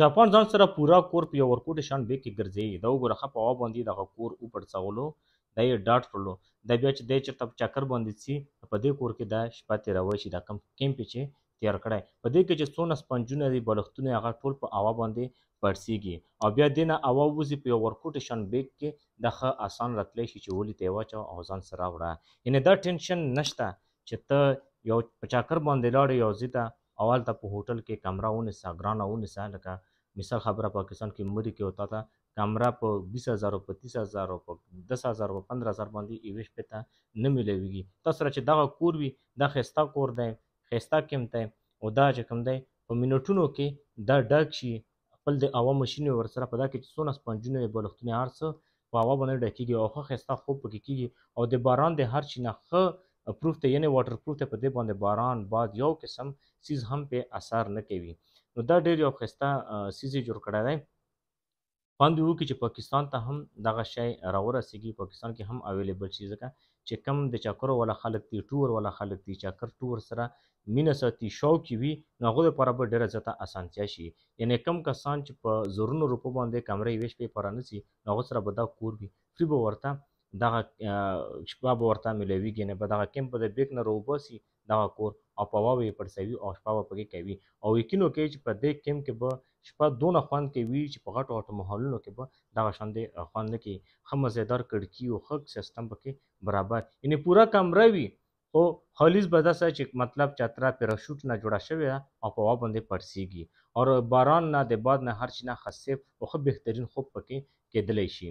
جاپان ځان سره پورا کور په یو ورکوټ شان بیگ کې ګرځي دا وګوره خپ او باندې دغه کور او پړڅولو دا یې ډاټ کړلو دا بیا چې د چرته چکر باندې سي په دې کور کې دا شپه تیروي چې دا کم کیمپ چې تیر کړی په دې کې چې څونه سپنجونه دي بالښتونه هغه ټول په هوا باندې پړسیږي او بیا دې نه هوا ووځي په یو ورکوټ شان بیگ کې دا ښه اسان راتلی شي چې ولې ته واچو او ځان سره وړه یعنې دا ټینشن نشته چې ته یو په چاکر باندې لاړې یو ځي ته او هلته په هوټل کې کمره ونیسه ګرانه ونیسه لکه مثال خبره پاکستان کې مري کې وتا ته کمره په 20000 په 30000 په 10000 په 15000 باندې ایوش پته نه ملويږي تاسو سره چې دغه کور وي د خيستا کور دی خيستا قیمت او دا چې کوم دی په منټونو کې دا ډک شي خپل د اوا ماشين ور سره په دا کې څونه سپنجونه یې بلختونه هرڅه په اوا باندې ډکیږي او خو خيستا خوب پکې کیږي او د باران د هر شي نه خو پروف ته یعنی واټر پروف ته په دې باندې باران باد یو قسم سیز هم په اثر نه کوي نو دا ډیر یو خسته سیزي جوړ کړی دی باندې وو کې چې پاکستان ته هم دغه شی راورسیږي پاکستان کې هم اویلیبل شي ځکه چې کم د چاکرو ولا خلک دی ټور ولا خلک دی چاکر ټور سره مینه ساتي شوق وي نو هغه لپاره به ډیره زیاته اسانتیا شي یعنی کم کسان چې په زرونو روپو باندې کمرې ویش په پرانه سي نو سره به دا کور وي فری به ورته دغه شپه به ورته میلاویږي نه به دغه کیمپ به د بیک نه راوباسي دغه کور او په واوه یې پړسوي او شپه به پکې کوي او یقین وکړئ چې په دې کیمپ کې به شپه دونه خوند کوي چې په غټو غټو محلونو کې به دغه شان دی خوند نه کوي ښه مزیدار کړکي او ښه سیستم پکې برابر یعنې پوره کمره وي خو حالیز به داسې چې مطلب چترا پیراشوټ نه جوړه شوې ده او په واوه باندې پړسیږي او باران نه د باد نه هر شي نه ښه سیف او ښه بهترین خوب پکې کیدلی شي